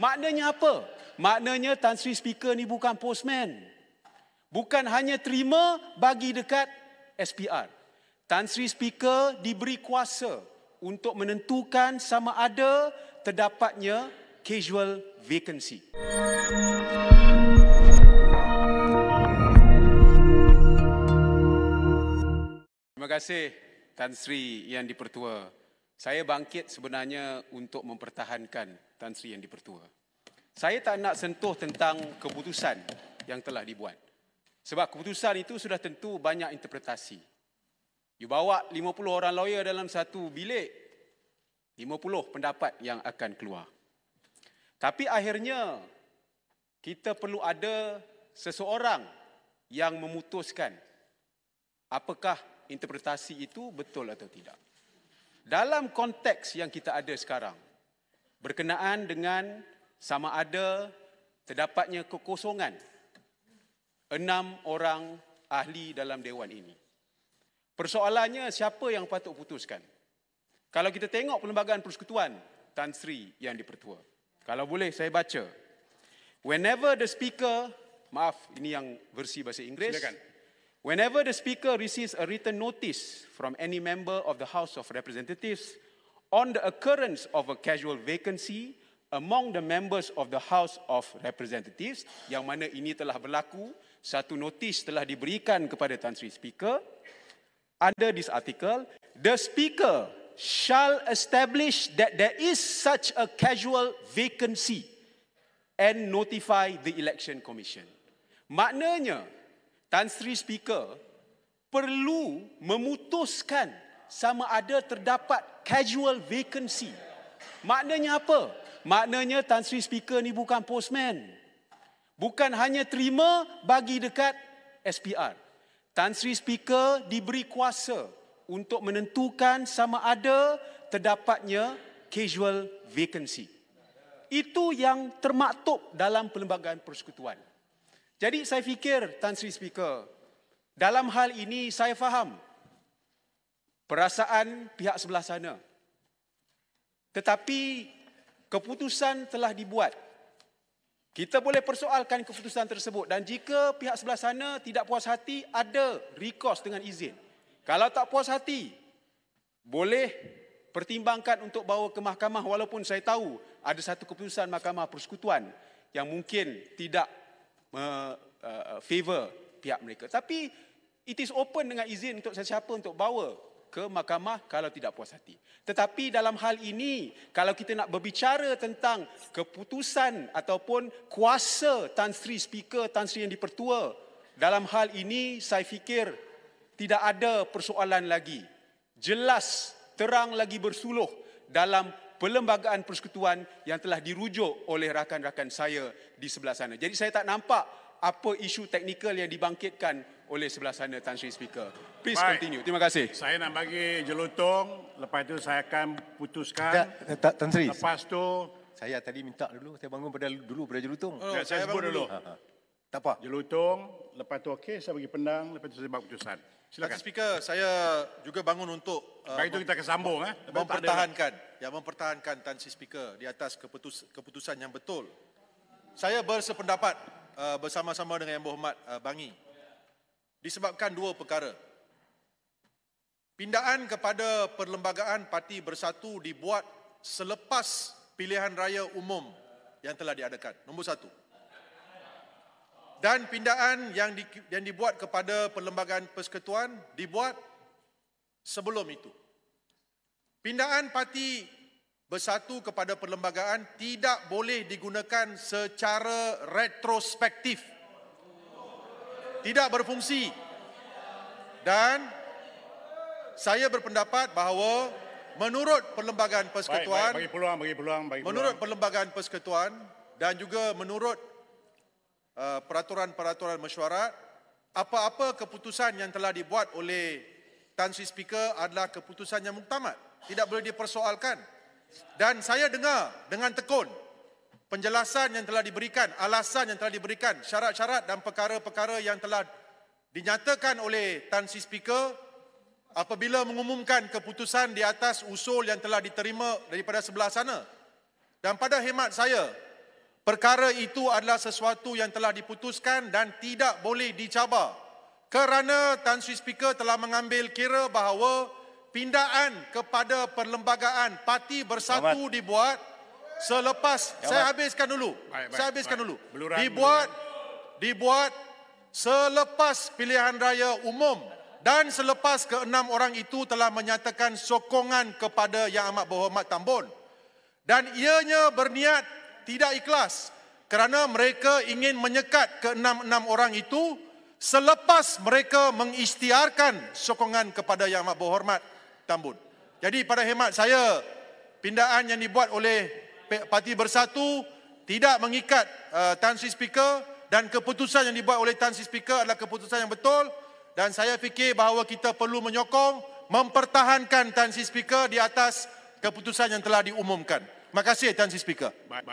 Maknanya apa? Maknanya Tan Sri Speaker ni bukan postman. Bukan hanya terima bagi dekat SPR. Tan Sri Speaker diberi kuasa untuk menentukan sama ada terdapatnya casual vacancy. Terima kasih Tan Sri yang dipertua. Saya bangkit sebenarnya untuk mempertahankan Tan Sri Yang dipertua. Saya tak nak sentuh tentang keputusan yang telah dibuat. Sebab keputusan itu sudah tentu banyak interpretasi. You bawa 50 orang lawyer dalam satu bilik, 50 pendapat yang akan keluar. Tapi akhirnya kita perlu ada seseorang yang memutuskan apakah interpretasi itu betul atau tidak. Dalam konteks yang kita ada sekarang, berkenaan dengan sama ada terdapatnya kekosongan enam orang ahli dalam dewan ini. Persoalannya siapa yang patut putuskan? Kalau kita tengok perlembagaan persekutuan Tan Sri yang dipertua. Kalau boleh saya baca. Whenever the speaker, maaf ini yang versi bahasa Inggeris. Silakan. Whenever the speaker receives a written notice from any member of the House of Representatives on the occurrence of a casual vacancy among the members of the House of Representatives yang mana ini telah berlaku satu notis telah diberikan kepada Tan Sri Speaker under this article the speaker shall establish that there is such a casual vacancy and notify the election commission maknanya Tan Sri Speaker perlu memutuskan sama ada terdapat casual vacancy. Maknanya apa? Maknanya Tan Sri Speaker ni bukan postman. Bukan hanya terima bagi dekat SPR. Tan Sri Speaker diberi kuasa untuk menentukan sama ada terdapatnya casual vacancy. Itu yang termaktub dalam Perlembagaan Persekutuan. Jadi saya fikir Tan Sri Speaker, dalam hal ini saya faham perasaan pihak sebelah sana. Tetapi keputusan telah dibuat. Kita boleh persoalkan keputusan tersebut dan jika pihak sebelah sana tidak puas hati ada recourse dengan izin. Kalau tak puas hati boleh pertimbangkan untuk bawa ke mahkamah walaupun saya tahu ada satu keputusan mahkamah persekutuan yang mungkin tidak uh, uh, favor pihak mereka. Tapi it is open dengan izin untuk sesiapa untuk bawa ke mahkamah kalau tidak puas hati. Tetapi dalam hal ini, kalau kita nak berbicara tentang keputusan ataupun kuasa Tan Sri Speaker, Tan Sri yang dipertua, dalam hal ini saya fikir tidak ada persoalan lagi. Jelas, terang lagi bersuluh dalam perlembagaan persekutuan yang telah dirujuk oleh rakan-rakan saya di sebelah sana. Jadi saya tak nampak apa isu teknikal yang dibangkitkan oleh sebelah sana Tan Sri Speaker. Please Baik. continue. Terima kasih. Saya nak bagi jelutong, lepas itu saya akan putuskan. Tak, eh, tak, Tan Sri. Lepas tu saya tadi minta dulu saya bangun pada dulu pada jelutong. Oh, saya, saya sebut dulu. dulu. Ha, ha. Tak apa. Jelutong, lepas tu okey saya bagi pendang, lepas itu saya bagi putusan. Silakan. Tan Speaker, saya juga bangun untuk uh, Baik itu kita akan sambung eh. mem- eh. Mempertahankan, ya mempertahankan Tan Sri Speaker di atas keputus- keputusan yang betul. Saya bersependapat Uh, bersama-sama dengan Yang Berhormat uh, Bangi. Disebabkan dua perkara. Pindaan kepada Perlembagaan Parti Bersatu dibuat selepas pilihan raya umum yang telah diadakan. Nombor satu. Dan pindaan yang, di, yang dibuat kepada Perlembagaan Persekutuan dibuat sebelum itu. Pindaan Parti bersatu kepada perlembagaan tidak boleh digunakan secara retrospektif. Tidak berfungsi. Dan saya berpendapat bahawa menurut perlembagaan persekutuan baik, baik, peluang, peluang, peluang. menurut perlembagaan persekutuan dan juga menurut uh, peraturan-peraturan uh, mesyuarat apa-apa keputusan yang telah dibuat oleh Tan Sri Speaker adalah keputusan yang muktamad tidak boleh dipersoalkan dan saya dengar dengan tekun penjelasan yang telah diberikan, alasan yang telah diberikan, syarat-syarat dan perkara-perkara yang telah dinyatakan oleh Tan Sri Speaker apabila mengumumkan keputusan di atas usul yang telah diterima daripada sebelah sana. Dan pada hemat saya, perkara itu adalah sesuatu yang telah diputuskan dan tidak boleh dicabar kerana Tan Sri Speaker telah mengambil kira bahawa pindaan kepada perlembagaan parti bersatu Selamat. dibuat selepas Selamat. saya habiskan dulu baik, baik, saya habiskan baik. dulu beluran, dibuat beluran. dibuat selepas pilihan raya umum dan selepas keenam orang itu telah menyatakan sokongan kepada Yang Amat Berhormat Tambun dan ianya berniat tidak ikhlas kerana mereka ingin menyekat keenam-enam orang itu selepas mereka mengisytiharkan sokongan kepada Yang Amat Berhormat tambun. Jadi pada hemat saya, pindaan yang dibuat oleh Parti Bersatu tidak mengikat uh, Tan Sri Speaker dan keputusan yang dibuat oleh Tan Sri Speaker adalah keputusan yang betul dan saya fikir bahawa kita perlu menyokong mempertahankan Tan Sri Speaker di atas keputusan yang telah diumumkan. Terima kasih Tan Sri Speaker. Bye.